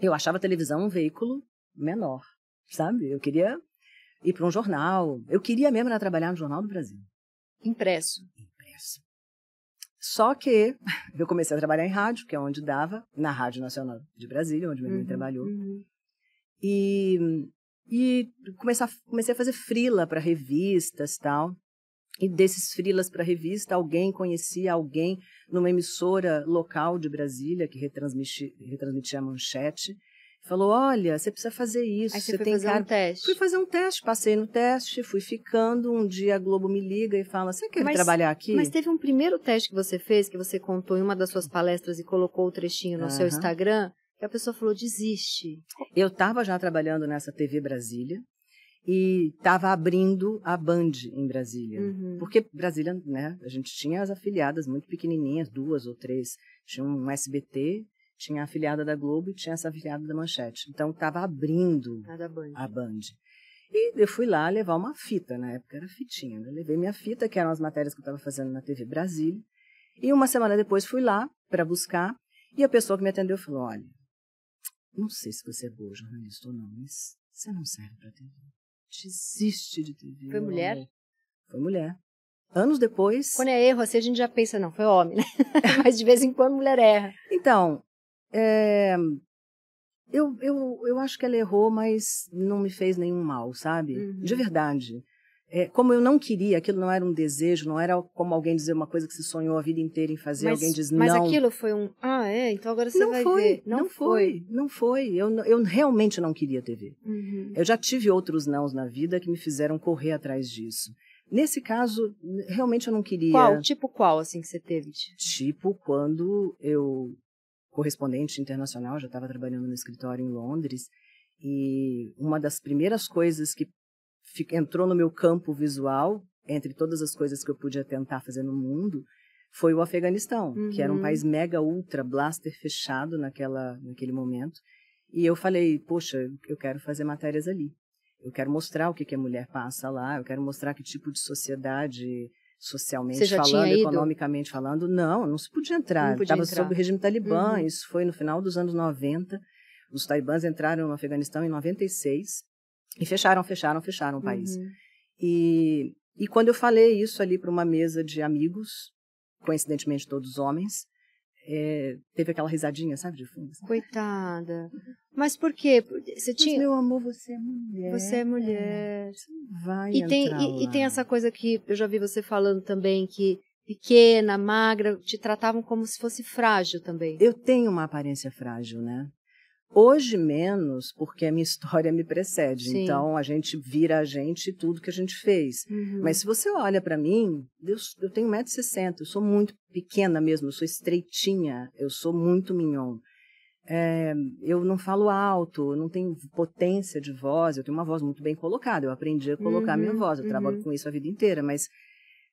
Eu achava a televisão um veículo menor, sabe? Eu queria ir para um jornal. Eu queria mesmo era trabalhar no Jornal do Brasil. Impresso. Impresso. Só que eu comecei a trabalhar em rádio, que é onde dava, na Rádio Nacional de Brasília, onde meu uhum, trabalhou. Uhum. E, e comecei, a, comecei a fazer frila para revistas tal. E desses frilas para revista, alguém conhecia alguém numa emissora local de Brasília que retransmitia, retransmitia a manchete. Falou: Olha, você precisa fazer isso. Aí você, você tem fazer cara... um teste. Fui fazer um teste, passei no teste, fui ficando. Um dia a Globo me liga e fala: Você quer mas, trabalhar aqui? Mas teve um primeiro teste que você fez, que você contou em uma das suas palestras e colocou o trechinho no seu Instagram, que a pessoa falou: Desiste. Eu estava já trabalhando nessa TV Brasília e estava abrindo a Band em Brasília. Uhum. Porque Brasília, né, a gente tinha as afiliadas muito pequenininhas, duas ou três. Tinha um SBT, tinha a afiliada da Globo e tinha essa afiliada da Manchete. Então estava abrindo a Band. a Band. E eu fui lá levar uma fita, na época era fitinha. Eu né? levei minha fita, que eram as matérias que eu estava fazendo na TV Brasília. E uma semana depois fui lá para buscar e a pessoa que me atendeu falou: Olha, não sei se você é boa jornalista ou não, mas você não serve para TV desiste de ter vindo. Foi mulher? Homem. Foi mulher. Anos depois. Quando é erro, assim a gente já pensa, não, foi homem, né? Mas de vez em quando mulher erra. Então, é... eu, eu, eu acho que ela errou, mas não me fez nenhum mal, sabe? Uhum. De verdade. É, como eu não queria, aquilo não era um desejo, não era como alguém dizer uma coisa que se sonhou a vida inteira em fazer, mas, alguém diz mas não. Mas aquilo foi um, ah, é, então agora você não vai foi, ver. Não, não foi, foi, não foi. Eu, eu realmente não queria TV. Uhum. Eu já tive outros nãos na vida que me fizeram correr atrás disso. Nesse caso, realmente eu não queria. Qual? Tipo qual, assim, que você teve? Tipo, quando eu, correspondente internacional, já estava trabalhando no escritório em Londres, e uma das primeiras coisas que entrou no meu campo visual, entre todas as coisas que eu podia tentar fazer no mundo, foi o Afeganistão, uhum. que era um uhum. país mega ultra blaster fechado naquela naquele momento. E eu falei, poxa, eu quero fazer matérias ali. Eu quero mostrar o que que a mulher passa lá, eu quero mostrar que tipo de sociedade socialmente falando, economicamente falando, não, não se podia entrar. Estava sob o regime talibã, uhum. isso foi no final dos anos 90. Os talibãs entraram no Afeganistão em 96 e fecharam, fecharam, fecharam o país. Uhum. E, e quando eu falei isso ali para uma mesa de amigos, coincidentemente todos homens, é, teve aquela risadinha, sabe, de fundo. Sabe? Assim. Coitada. Uhum. Mas por quê? Você tinha... Mas, meu amor, você é mulher. Você é mulher. É, você vai e tem, e, e tem essa coisa que eu já vi você falando também, que pequena, magra, te tratavam como se fosse frágil também. Eu tenho uma aparência frágil, né? Hoje menos, porque a minha história me precede. Sim. Então a gente vira a gente e tudo que a gente fez. Uhum. Mas se você olha para mim, Deus, eu tenho 1,60m, eu sou muito pequena mesmo, eu sou estreitinha, eu sou muito mignon. É, eu não falo alto, eu não tenho potência de voz, eu tenho uma voz muito bem colocada, eu aprendi a colocar uhum, minha voz, eu uhum. trabalho com isso a vida inteira, mas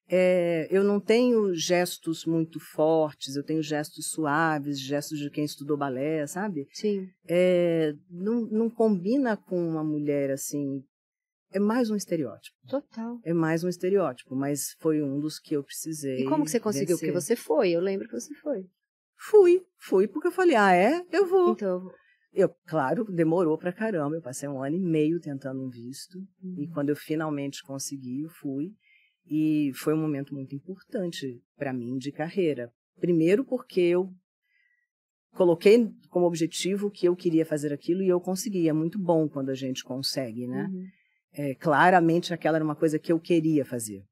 é, eu não tenho gestos muito fortes, eu tenho gestos suaves, gestos de quem estudou balé, sabe? Sim. É, não, não combina com uma mulher assim. É mais um estereótipo. Total. É mais um estereótipo, mas foi um dos que eu precisei. E como que você conseguiu? Porque você foi, eu lembro que você foi. Fui, fui porque eu falei, ah, é? Eu vou. Então eu vou. Eu, claro, demorou pra caramba. Eu passei um ano e meio tentando um visto. Uhum. E quando eu finalmente consegui, eu fui. E foi um momento muito importante para mim de carreira. Primeiro, porque eu coloquei como objetivo que eu queria fazer aquilo e eu consegui. É muito bom quando a gente consegue, né? Uhum. É, claramente, aquela era uma coisa que eu queria fazer.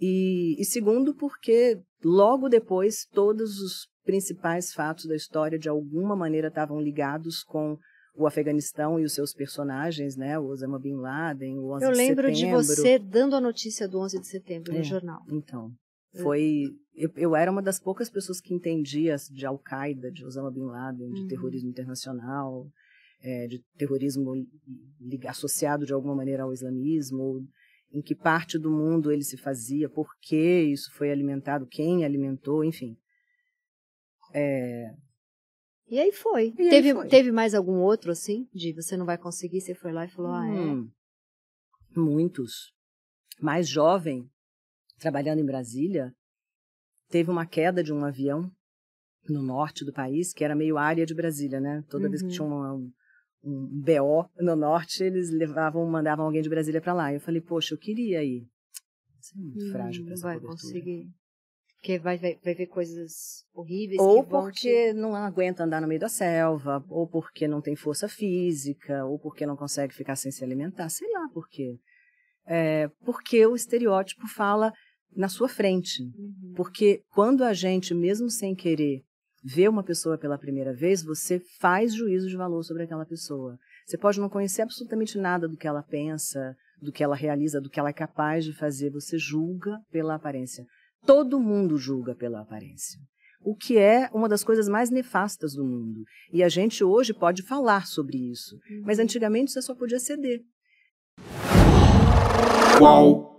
E, e segundo, porque logo depois todos os principais fatos da história de alguma maneira estavam ligados com o Afeganistão e os seus personagens, né? O Osama Bin Laden, o 11 de setembro. Eu lembro de, você dando a notícia do 11 de setembro é, no jornal. Então, é. foi... Eu, eu, era uma das poucas pessoas que entendia de Al-Qaeda, de Osama Bin Laden, de uhum. terrorismo internacional, é, de terrorismo associado de alguma maneira ao islamismo, em que parte do mundo ele se fazia, por que isso foi alimentado, quem alimentou, enfim. É, e aí foi. E teve, aí foi. teve mais algum outro, assim, de você não vai conseguir, você foi lá e falou, ah, é? Hum. Muitos. Mais jovem, trabalhando em Brasília, teve uma queda de um avião no norte do país, que era meio área de Brasília, né? Toda uhum. vez que uhum. tinha um, um BO no norte, eles levavam, mandavam alguém de Brasília para lá. Eu falei, poxa, eu queria ir. Isso é muito hum, frágil para essa vai cobertura. conseguir. Porque vai, vai, vai, ver coisas horríveis. Ou porque não aguenta andar no meio da selva, ou porque não tem força física, ou porque não consegue ficar sem se alimentar, sei lá por quê. É, porque o estereótipo fala na sua frente. Uhum. Porque quando a gente, mesmo sem querer, vê uma pessoa pela primeira vez, você faz juízo de valor sobre aquela pessoa. Você pode não conhecer absolutamente nada do que ela pensa, do que ela realiza, do que ela é capaz de fazer, você julga pela aparência. Todo mundo julga pela aparência o que é uma das coisas mais nefastas do mundo. E a gente hoje pode falar sobre isso, mas uhum. antigamente você só podia ceder. Qual